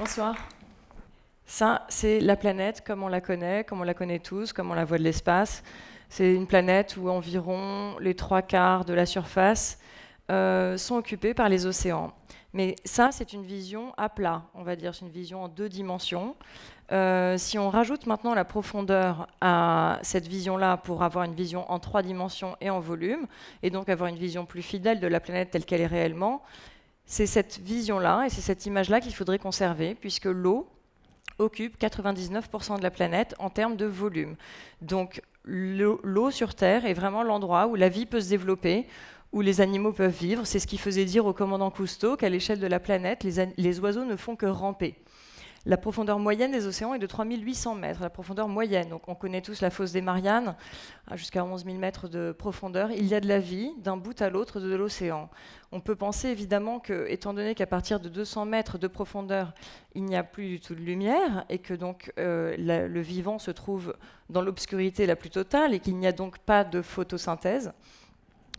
Bonsoir. Ça, c'est la planète comme on la connaît, comme on la connaît tous, comme on la voit de l'espace. C'est une planète où environ les trois quarts de la surface euh, sont occupés par les océans. Mais ça, c'est une vision à plat, on va dire, c'est une vision en deux dimensions. Euh, si on rajoute maintenant la profondeur à cette vision-là pour avoir une vision en trois dimensions et en volume, et donc avoir une vision plus fidèle de la planète telle qu'elle est réellement, c'est cette vision-là et c'est cette image-là qu'il faudrait conserver, puisque l'eau occupe 99% de la planète en termes de volume. Donc l'eau sur Terre est vraiment l'endroit où la vie peut se développer, où les animaux peuvent vivre. C'est ce qui faisait dire au commandant Cousteau qu'à l'échelle de la planète, les, les oiseaux ne font que ramper. La profondeur moyenne des océans est de 3800 mètres, la profondeur moyenne. Donc on connaît tous la fosse des Mariannes, jusqu'à 11 000 mètres de profondeur. Il y a de la vie d'un bout à l'autre de l'océan. On peut penser évidemment que, étant donné qu'à partir de 200 mètres de profondeur, il n'y a plus du tout de lumière et que donc euh, le vivant se trouve dans l'obscurité la plus totale et qu'il n'y a donc pas de photosynthèse,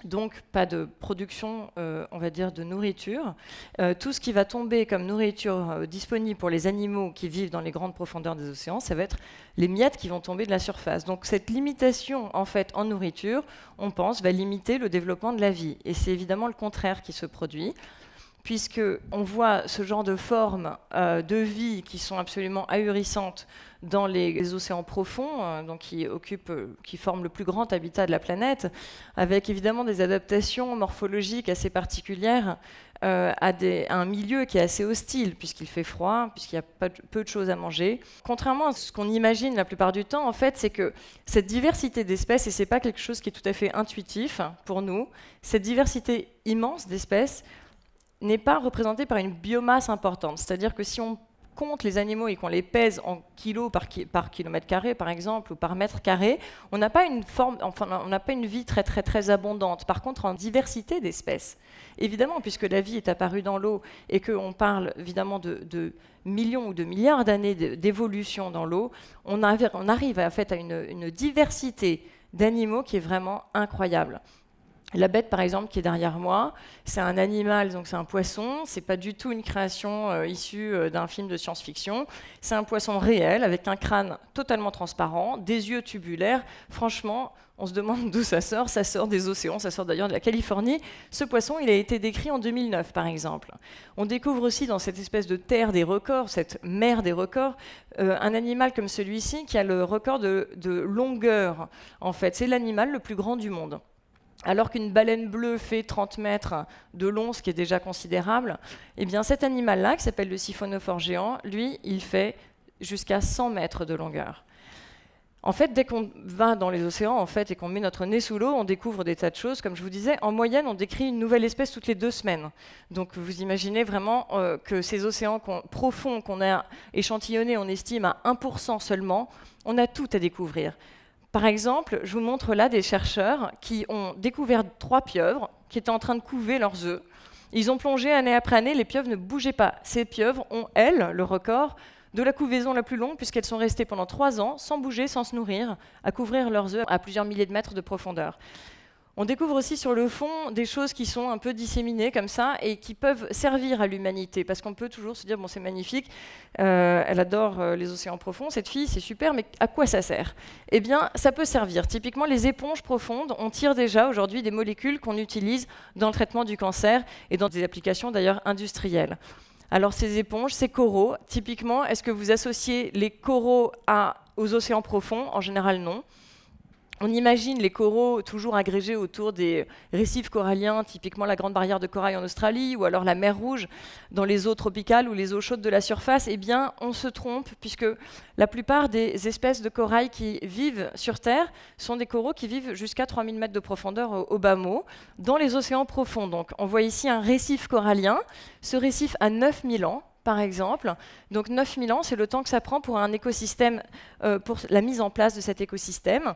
donc pas de production, euh, on va dire, de nourriture. Euh, tout ce qui va tomber comme nourriture euh, disponible pour les animaux qui vivent dans les grandes profondeurs des océans, ça va être les miettes qui vont tomber de la surface. Donc cette limitation en fait en nourriture, on pense, va limiter le développement de la vie. Et c'est évidemment le contraire qui se produit puisque on voit ce genre de formes euh, de vie qui sont absolument ahurissantes dans les, océans profonds, euh, donc qui occupent, euh, qui forment le plus grand habitat de la planète, avec évidemment des adaptations morphologiques assez particulières à, des, un milieu qui est assez hostile, puisqu'il fait froid, puisqu'il y a pas, peu de choses à manger. Contrairement à ce qu'on imagine la plupart du temps, en fait, c'est que cette diversité d'espèces, et c'est pas quelque chose qui est tout à fait intuitif hein, pour nous, cette diversité immense d'espèces n'est pas représentée par une biomasse importante. C'est-à-dire que si on compte les animaux et qu'on les pèse en kilos par, kilomètre carré, par exemple, ou par mètre carré, on n'a pas une vie très très très abondante. Par contre, en diversité d'espèces, évidemment, puisque la vie est apparue dans l'eau et qu'on parle évidemment de, millions ou de milliards d'années d'évolution dans l'eau, on, arrive en fait à une diversité d'animaux qui est vraiment incroyable. La bête, par exemple, qui est derrière moi, c'est un animal, donc c'est un poisson. C'est pas du tout une création euh, issue euh, d'un film de science-fiction. C'est un poisson réel avec un crâne totalement transparent, des yeux tubulaires. Franchement, on se demande d'où ça sort. Ça sort des océans, ça sort d'ailleurs de la Californie. Ce poisson, il a été décrit en 2009, par exemple. On découvre aussi dans cette espèce de terre des records, cette mer des records, euh, un animal comme celui-ci qui a le record de longueur. En fait, c'est l'animal le plus grand du monde alors qu'une baleine bleue fait 30 mètres de long, ce qui est déjà considérable, eh bien cet animal-là, qui s'appelle le siphonophore géant, lui, il fait jusqu'à 100 mètres de longueur. En fait, dès qu'on va dans les océans en fait, et qu'on met notre nez sous l'eau, on découvre des tas de choses. Comme je vous disais, en moyenne, on décrit une nouvelle espèce toutes les deux semaines. Donc vous imaginez vraiment euh, que ces océans profonds qu'on a échantillonnés, on estime à 1% seulement, on a tout à découvrir. Par exemple, je vous montre là des chercheurs qui ont découvert trois pieuvres qui étaient en train de couver leurs œufs. Ils ont plongé année après année, les pieuvres ne bougeaient pas. Ces pieuvres ont, elles, le record de la couvaison la plus longue, puisqu'elles sont restées pendant trois ans sans bouger, sans se nourrir, à couvrir leurs œufs à plusieurs milliers de mètres de profondeur. On découvre aussi sur le fond des choses qui sont un peu disséminées comme ça et qui peuvent servir à l'humanité. Parce qu'on peut toujours se dire, bon, c'est magnifique, euh, elle adore euh, les océans profonds, cette fille, c'est super, mais à quoi ça sert Eh bien, ça peut servir. Typiquement, les éponges profondes, on tire déjà aujourd'hui des molécules qu'on utilise dans le traitement du cancer et dans des applications d'ailleurs industrielles. Alors ces éponges, ces coraux, typiquement, est-ce que vous associez les coraux à, aux océans profonds En général, non on imagine les coraux toujours agrégés autour des récifs coralliens, typiquement la Grande Barrière de Corail en Australie, ou alors la mer Rouge dans les eaux tropicales ou les eaux chaudes de la surface, eh bien, on se trompe, puisque la plupart des espèces de corail qui vivent sur Terre sont des coraux qui vivent jusqu'à 3000 mètres de profondeur au, bas mot, dans les océans profonds. Donc, on voit ici un récif corallien. Ce récif a 9000 ans, par exemple. Donc 9000 ans, c'est le temps que ça prend pour un écosystème, euh, pour la mise en place de cet écosystème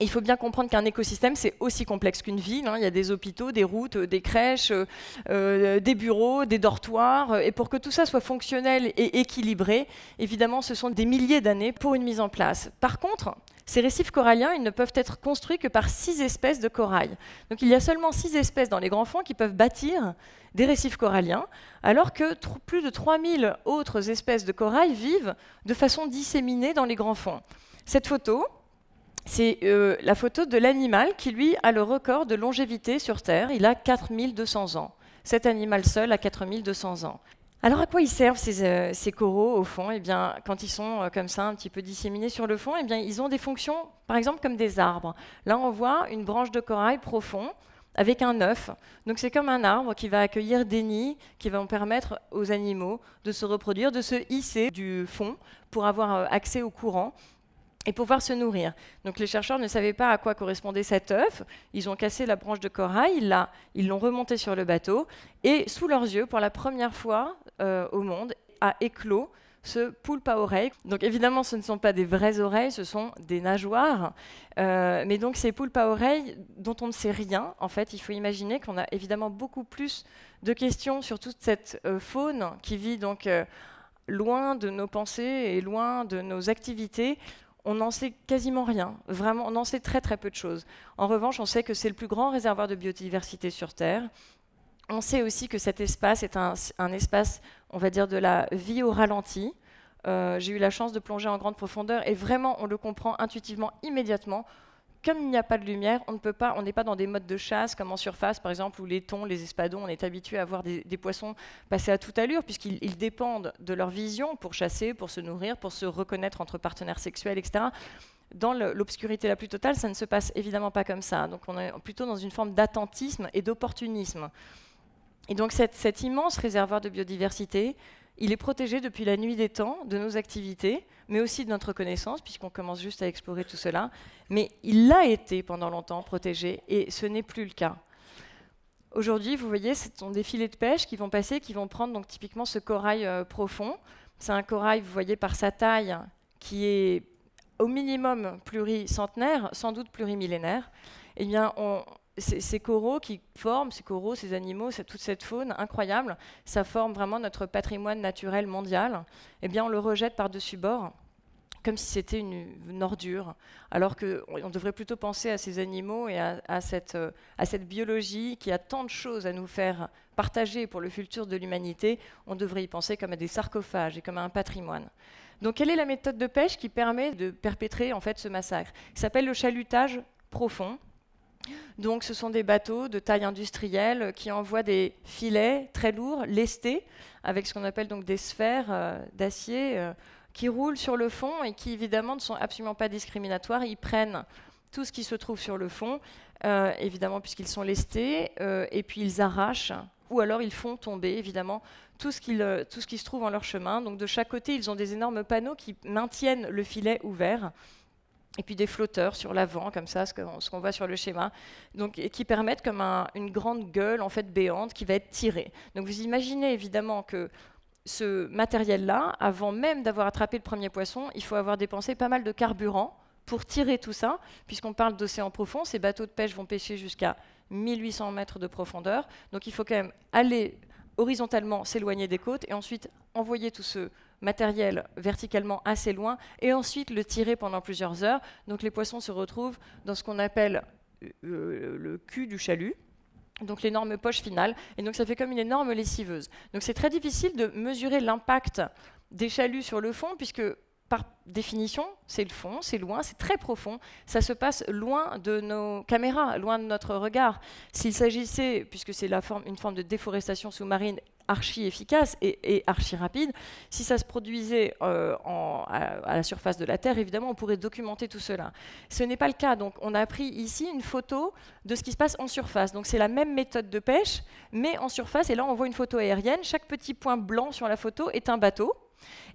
il faut bien comprendre qu'un écosystème, c'est aussi complexe qu'une ville. Hein. Il y a des hôpitaux, des routes, des crèches, euh, euh, des bureaux, des dortoirs. Et pour que tout ça soit fonctionnel et équilibré, évidemment, ce sont des milliers d'années pour une mise en place. Par contre, ces récifs coralliens, ils ne peuvent être construits que par six espèces de corail. Donc il y a seulement six espèces dans les grands fonds qui peuvent bâtir des récifs coralliens, alors que plus de 3000 autres espèces de corail vivent de façon disséminée dans les grands fonds. Cette photo, c'est euh, la photo de l'animal qui, lui, a le record de longévité sur Terre. Il a 4200 ans. Cet animal seul a 4200 ans. Alors à quoi ils servent euh, ces, coraux au fond Eh bien, quand ils sont euh, comme ça un petit peu disséminés sur le fond, eh bien, ils ont des fonctions, par exemple comme des arbres. Là, on voit une branche de corail profond avec un œuf. Donc c'est comme un arbre qui va accueillir des nids qui vont permettre aux animaux de se reproduire, de se hisser du fond pour avoir accès au courant et pouvoir se nourrir. Donc les chercheurs ne savaient pas à quoi correspondait cet œuf. Ils ont cassé la branche de corail, ils l'ont remonté sur le bateau, et sous leurs yeux, pour la première fois euh, au monde, a éclos ce poulpe à oreilles. Donc évidemment, ce ne sont pas des vraies oreilles, ce sont des nageoires. Euh, mais donc ces poulpes à oreilles dont on ne sait rien, en fait, il faut imaginer qu'on a évidemment beaucoup plus de questions sur toute cette euh, faune qui vit donc loin de nos pensées et loin de nos activités on n'en sait quasiment rien. Vraiment, on en sait très très peu de choses. En revanche, on sait que c'est le plus grand réservoir de biodiversité sur Terre. On sait aussi que cet espace est un, espace, on va dire, de la vie au ralenti. Euh, j'ai eu la chance de plonger en grande profondeur et vraiment, on le comprend intuitivement immédiatement comme il n'y a pas de lumière, on ne pas, n'est pas dans des modes de chasse comme en surface, par exemple, où les thons, les espadons, on est habitué à voir des, poissons passer à toute allure, puisqu'ils dépendent de leur vision pour chasser, pour se nourrir, pour se reconnaître entre partenaires sexuels, etc. Dans l'obscurité la plus totale, ça ne se passe évidemment pas comme ça. Donc on est plutôt dans une forme d'attentisme et d'opportunisme. Et donc cet immense réservoir de biodiversité, il est protégé depuis la nuit des temps de nos activités, mais aussi de notre connaissance, puisqu'on commence juste à explorer tout cela. Mais il l'a été pendant longtemps protégé, et ce n'est plus le cas. Aujourd'hui, vous voyez, ce sont des filets de pêche qui vont passer, qui vont prendre donc typiquement ce corail euh, profond. C'est un corail, vous voyez, par sa taille, qui est au minimum pluricentenaire, sans doute plurimillénaire. Eh bien, on, ces, coraux qui forment, ces coraux, ces animaux, toute cette faune incroyable, ça forme vraiment notre patrimoine naturel mondial, eh bien on le rejette par-dessus bord comme si c'était une, ordure, alors qu'on devrait plutôt penser à ces animaux et euh, à, cette, biologie qui a tant de choses à nous faire partager pour le futur de l'humanité, on devrait y penser comme à des sarcophages et comme à un patrimoine. Donc quelle est la méthode de pêche qui permet de perpétrer en fait ce massacre Il s'appelle le chalutage profond. Donc ce sont des bateaux de taille industrielle qui envoient des filets très lourds, lestés, avec ce qu'on appelle donc des sphères euh, d'acier, euh, qui roulent sur le fond et qui évidemment ne sont absolument pas discriminatoires. Ils prennent tout ce qui se trouve sur le fond, euh, évidemment puisqu'ils sont lestés, et puis ils arrachent ou alors ils font tomber évidemment tout ce qui se trouve en leur chemin. Donc de chaque côté, ils ont des énormes panneaux qui maintiennent le filet ouvert et puis des flotteurs sur l'avant, comme ça, ce qu'on voit sur le schéma, donc, qui permettent comme une grande gueule en fait béante qui va être tirée. Donc vous imaginez évidemment que ce matériel-là, avant même d'avoir attrapé le premier poisson, il faut avoir dépensé pas mal de carburant pour tirer tout ça, puisqu'on parle d'océan profond, ces bateaux de pêche vont pêcher jusqu'à 1800 mètres de profondeur, donc il faut quand même aller horizontalement s'éloigner des côtes et ensuite envoyer tout ce matériel verticalement assez loin et ensuite le tirer pendant plusieurs heures. Donc les poissons se retrouvent dans ce qu'on appelle euh, euh, le cul du chalut. Donc l'énorme poche finale, et donc ça fait comme une énorme lessiveuse. Donc c'est très difficile de mesurer l'impact des chaluts sur le fond, puisque par définition, c'est le fond, c'est loin, c'est très profond, ça se passe loin de nos caméras, loin de notre regard. S'il s'agissait, puisque c'est forme, une forme de déforestation sous-marine archi efficace et, archi rapide. Si ça se produisait euh, à, à, la surface de la Terre, évidemment, on pourrait documenter tout cela. Ce n'est pas le cas. Donc, on a pris ici une photo de ce qui se passe en surface. Donc, c'est la même méthode de pêche, mais en surface. Et là, on voit une photo aérienne. Chaque petit point blanc sur la photo est un bateau.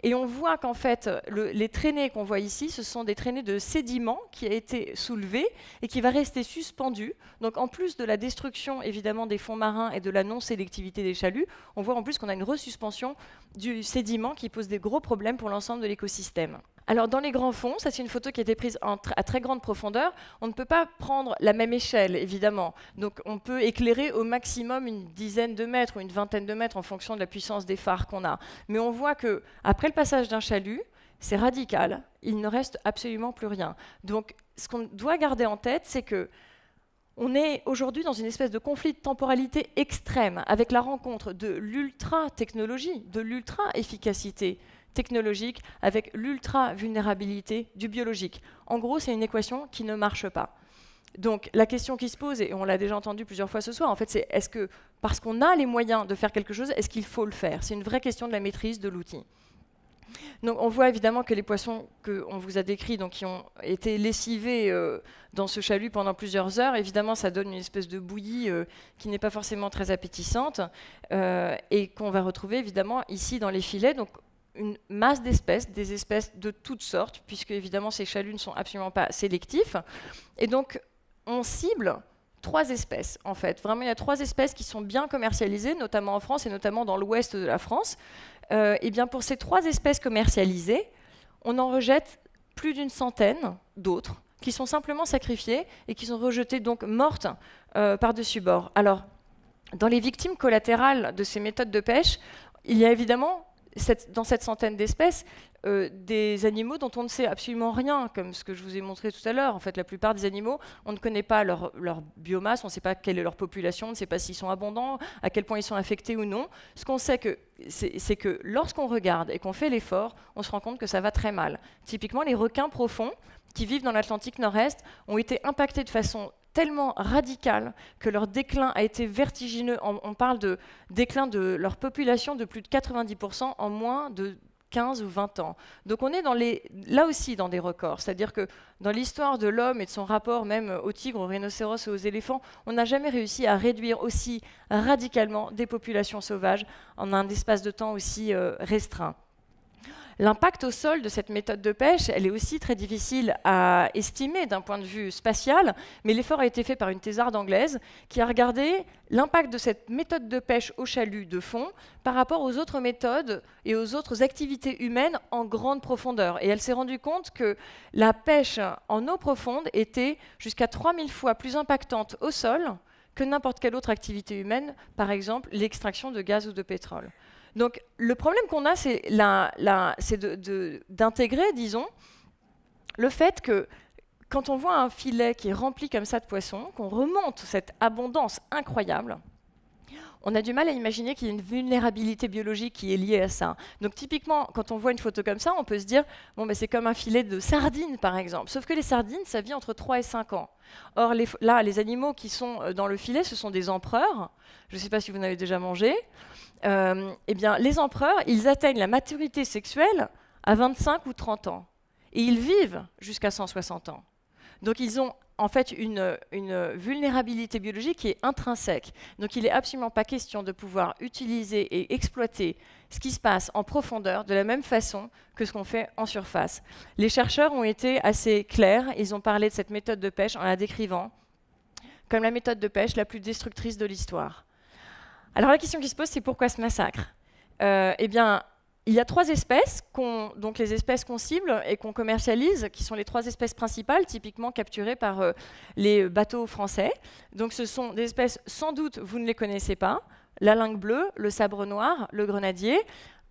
Et on voit qu'en fait, les traînées qu'on voit ici, ce sont des traînées de sédiments qui a été soulevé et qui va rester suspendu. Donc en plus de la destruction évidemment des fonds marins et de la non-sélectivité des chaluts, on voit en plus qu'on a une resuspension du sédiment qui pose des gros problèmes pour l'ensemble de l'écosystème. Alors dans les grands fonds, ça c'est une photo qui a été prise à très grande profondeur, on ne peut pas prendre la même échelle évidemment. Donc on peut éclairer au maximum une dizaine de mètres ou une vingtaine de mètres en fonction de la puissance des phares qu'on a. Mais on voit que après le passage d'un chalut, c'est radical, il ne reste absolument plus rien. Donc ce qu'on doit garder en tête, c'est que on est aujourd'hui dans une espèce de conflit de temporalité extrême avec la rencontre de l'ultra-technologie, de l'ultra-efficacité, technologique avec l'ultra-vulnérabilité du biologique. En gros, c'est une équation qui ne marche pas. Donc la question qui se pose, et on l'a déjà entendu plusieurs fois ce soir, en fait, c'est est-ce que parce qu'on a les moyens de faire quelque chose, est-ce qu'il faut le faire C'est une vraie question de la maîtrise de l'outil. Donc on voit évidemment que les poissons qu'on vous a décrits, donc qui ont été lessivés euh, dans ce chalut pendant plusieurs heures, évidemment ça donne une espèce de bouillie euh, qui n'est pas forcément très appétissante euh, et qu'on va retrouver évidemment ici dans les filets. Donc une masse d'espèces, des espèces de toutes sortes, puisque évidemment ces chaluts ne sont absolument pas sélectifs. Et donc on cible trois espèces en fait. Vraiment, il y a trois espèces qui sont bien commercialisées, notamment en France et notamment dans l'ouest de la France. et euh, eh bien pour ces trois espèces commercialisées, on en rejette plus d'une centaine d'autres qui sont simplement sacrifiées et qui sont rejetées donc mortes euh, par-dessus bord. Alors, dans les victimes collatérales de ces méthodes de pêche, il y a évidemment dans cette centaine d'espèces, euh, des animaux dont on ne sait absolument rien, comme ce que je vous ai montré tout à l'heure. En fait, la plupart des animaux, on ne connaît pas leur, biomasse, on ne sait pas quelle est leur population, on ne sait pas s'ils sont abondants, à quel point ils sont affectés ou non. Ce qu'on sait, c'est que lorsqu'on regarde et qu'on fait l'effort, on se rend compte que ça va très mal. Typiquement, les requins profonds qui vivent dans l'Atlantique Nord-Est ont été impactés de façon tellement radical que leur déclin a été vertigineux. On, parle de déclin de leur population de plus de 90% en moins de 15 ou 20 ans. Donc on est là aussi dans des records, c'est-à-dire que dans l'histoire de l'homme et de son rapport même aux tigres, aux rhinocéros et aux éléphants, on n'a jamais réussi à réduire aussi radicalement des populations sauvages en un espace de temps aussi euh, restreint. L'impact au sol de cette méthode de pêche, elle est aussi très difficile à estimer d'un point de vue spatial, mais l'effort a été fait par une thésarde anglaise qui a regardé l'impact de cette méthode de pêche au chalut de fond par rapport aux autres méthodes et aux autres activités humaines en grande profondeur. Et elle s'est rendue compte que la pêche en eau profonde était jusqu'à 3000 fois plus impactante au sol que n'importe quelle autre activité humaine, par exemple l'extraction de gaz ou de pétrole. Donc le problème qu'on a, c'est d'intégrer, disons, le fait que quand on voit un filet qui est rempli comme ça de poissons, qu'on remonte cette abondance incroyable, on a du mal à imaginer qu'il y ait une vulnérabilité biologique qui est liée à ça. Donc typiquement, quand on voit une photo comme ça, on peut se dire, bon, ben, c'est comme un filet de sardines, par exemple. Sauf que les sardines, ça vit entre 3 et 5 ans. Or, là, les animaux qui sont euh, dans le filet, ce sont des empereurs. Je ne sais pas si vous en avez déjà mangé. Euh, eh bien, les empereurs, ils atteignent la maturité sexuelle à 25 ou 30 ans. Et ils vivent jusqu'à 160 ans. Donc ils ont en fait une, une, vulnérabilité biologique qui est intrinsèque. Donc il n'est absolument pas question de pouvoir utiliser et exploiter ce qui se passe en profondeur de la même façon que ce qu'on fait en surface. Les chercheurs ont été assez clairs, ils ont parlé de cette méthode de pêche en la décrivant comme la méthode de pêche la plus destructrice de l'histoire. Alors la question qui se pose, c'est pourquoi ce massacre euh, Eh bien, il y a trois espèces, donc les espèces qu'on cible et qu'on commercialise, qui sont les trois espèces principales, typiquement capturées par euh, les bateaux français. Donc ce sont des espèces, sans doute, vous ne les connaissez pas, la lingue bleue, le sabre noir, le grenadier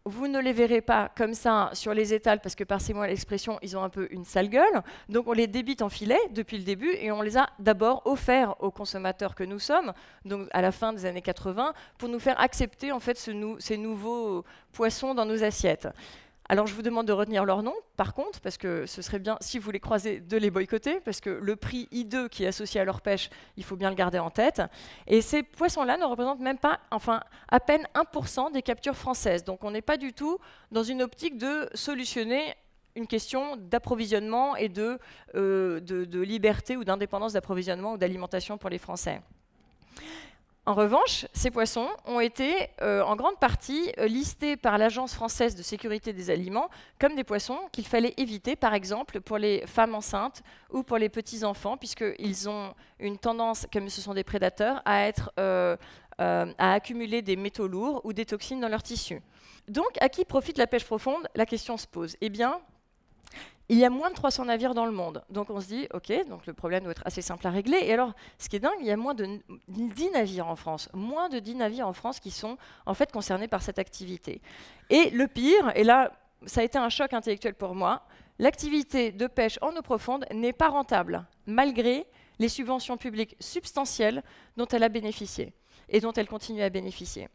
vous ne les verrez pas comme ça sur les étals parce que, passez-moi l'expression, ils ont un peu une sale gueule. Donc on les débite en filet depuis le début et on les a d'abord offerts aux consommateurs que nous sommes, donc à la fin des années 80, pour nous faire accepter en fait ces nouveaux poissons dans nos assiettes. Alors je vous demande de retenir leur nom, par contre, parce que ce serait bien, si vous les croisez, de les boycotter, parce que le prix I2 qui est associé à leur pêche, il faut bien le garder en tête. Et ces poissons-là ne représentent même pas, enfin, à peine 1% des captures françaises. Donc on n'est pas du tout dans une optique de solutionner une question d'approvisionnement et de, euh, de, de liberté ou d'indépendance d'approvisionnement ou d'alimentation pour les Français. En revanche, ces poissons ont été euh, en grande partie euh, listés par l'Agence française de sécurité des aliments comme des poissons qu'il fallait éviter, par exemple, pour les femmes enceintes ou pour les petits-enfants, puisqu'ils ont une tendance, comme ce sont des prédateurs, à, euh, à accumuler des métaux lourds ou des toxines dans leurs tissus. Donc, à qui profite la pêche profonde La question se pose. Eh bien, il y a moins de 300 navires dans le monde. Donc on se dit, OK, donc le problème doit être assez simple à régler. Et alors, ce qui est dingue, il y a moins de 10 navires en France, moins de 10 navires en France qui sont en fait concernés par cette activité. Et le pire, et là, ça a été un choc intellectuel pour moi, l'activité de pêche en eau profonde n'est pas rentable, malgré les subventions publiques substantielles dont elle a bénéficié et dont elle continue à bénéficier.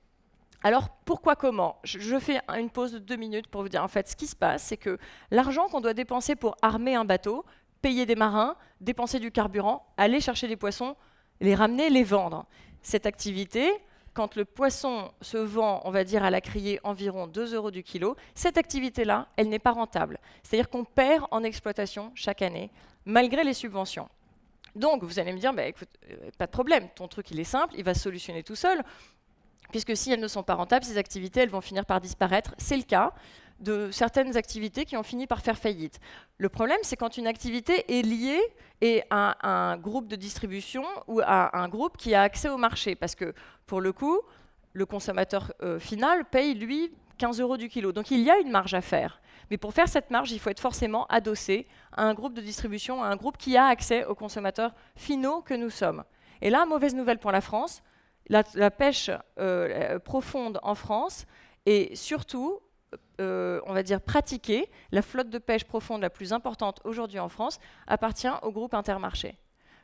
Alors pourquoi comment je, fais une pause de deux minutes pour vous dire en fait ce qui se passe, c'est que l'argent qu'on doit dépenser pour armer un bateau, payer des marins, dépenser du carburant, aller chercher des poissons, les ramener, les vendre. Cette activité, quand le poisson se vend, on va dire, à la criée environ 2 euros du kilo, cette activité-là, elle n'est pas rentable. C'est-à-dire qu'on perd en exploitation chaque année, malgré les subventions. Donc, vous allez me dire, bah, écoute, euh, pas de problème, ton truc, il est simple, il va se solutionner tout seul puisque si elles ne sont pas rentables, ces activités, elles vont finir par disparaître. C'est le cas de certaines activités qui ont fini par faire faillite. Le problème, c'est quand une activité est liée et à un groupe de distribution ou à un groupe qui a accès au marché, parce que pour le coup, le consommateur euh, final paye, lui, 15 euros du kilo. Donc il y a une marge à faire. Mais pour faire cette marge, il faut être forcément adossé à un groupe de distribution, à un groupe qui a accès aux consommateurs finaux que nous sommes. Et là, mauvaise nouvelle pour la France, la, pêche euh, euh, profonde en France et surtout, euh, on va dire pratiquée, la flotte de pêche profonde la plus importante aujourd'hui en France appartient au groupe Intermarché.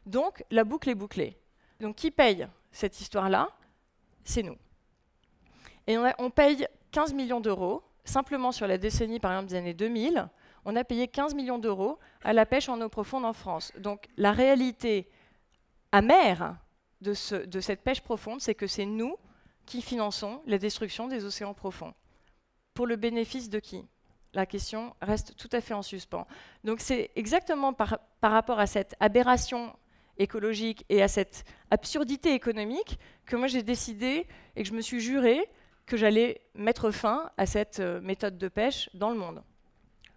Donc la boucle est bouclée. Donc qui paye cette histoire-là C'est nous. Et on, on paye 15 millions d'euros simplement sur la décennie, par exemple, des années 2000, on a payé 15 millions d'euros à la pêche en eau profonde en France. Donc la réalité amère de, cette pêche profonde, c'est que c'est nous qui finançons la destruction des océans profonds. Pour le bénéfice de qui La question reste tout à fait en suspens. Donc c'est exactement par, par rapport à cette aberration écologique et à cette absurdité économique que moi j'ai décidé et que je me suis juré que j'allais mettre fin à cette euh, méthode de pêche dans le monde.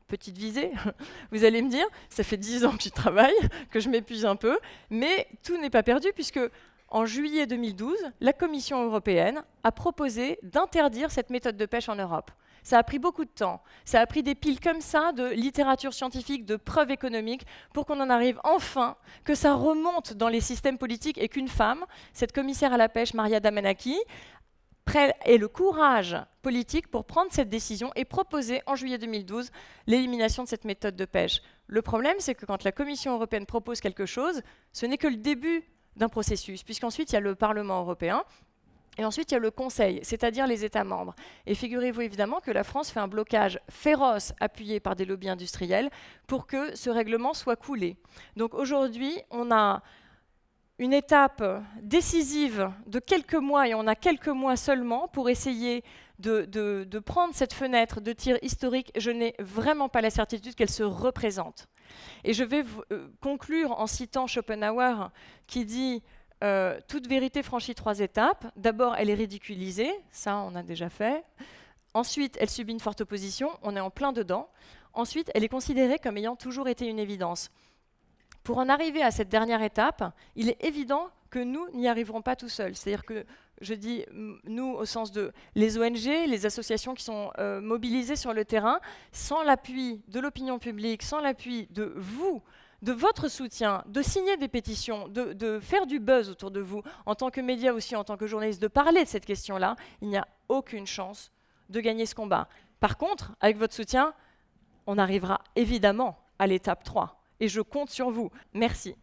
Petite visée, vous allez me dire, ça fait dix ans que je travaille, que je m'épuise un peu, mais tout n'est pas perdu puisque en juillet 2012, la Commission européenne a proposé d'interdire cette méthode de pêche en Europe. Ça a pris beaucoup de temps. Ça a pris des piles comme ça de littérature scientifique, de preuves économiques, pour qu'on en arrive enfin, que ça remonte dans les systèmes politiques et qu'une femme, cette commissaire à la pêche, Maria Damanaki, ait le courage politique pour prendre cette décision et proposer en juillet 2012 l'élimination de cette méthode de pêche. Le problème, c'est que quand la Commission européenne propose quelque chose, ce n'est que le début d'un processus, puisqu'ensuite il y a le Parlement européen et ensuite, il y a le Conseil, c'est-à-dire les États membres. Et figurez-vous évidemment que la France fait un blocage féroce appuyé par des lobbies industriels pour que ce règlement soit coulé. Donc aujourd'hui, on a une étape décisive de quelques mois, et on a quelques mois seulement pour essayer de, de prendre cette fenêtre de tir historique. Je n'ai vraiment pas la certitude qu'elle se représente. Et je vais euh, conclure en citant Schopenhauer qui dit euh, Toute vérité franchit trois étapes. D'abord, elle est ridiculisée, ça on a déjà fait. Ensuite, elle subit une forte opposition, on est en plein dedans. Ensuite, elle est considérée comme ayant toujours été une évidence. Pour en arriver à cette dernière étape, il est évident que nous n'y arriverons pas tout seuls. C'est-à-dire que je dis nous au sens de les ONG, les associations qui sont euh, mobilisées sur le terrain, sans l'appui de l'opinion publique, sans l'appui de vous, de votre soutien, de signer des pétitions, de, faire du buzz autour de vous, en tant que média aussi, en tant que journaliste, de parler de cette question-là, il n'y a aucune chance de gagner ce combat. Par contre, avec votre soutien, on arrivera évidemment à l'étape 3. Et je compte sur vous. Merci.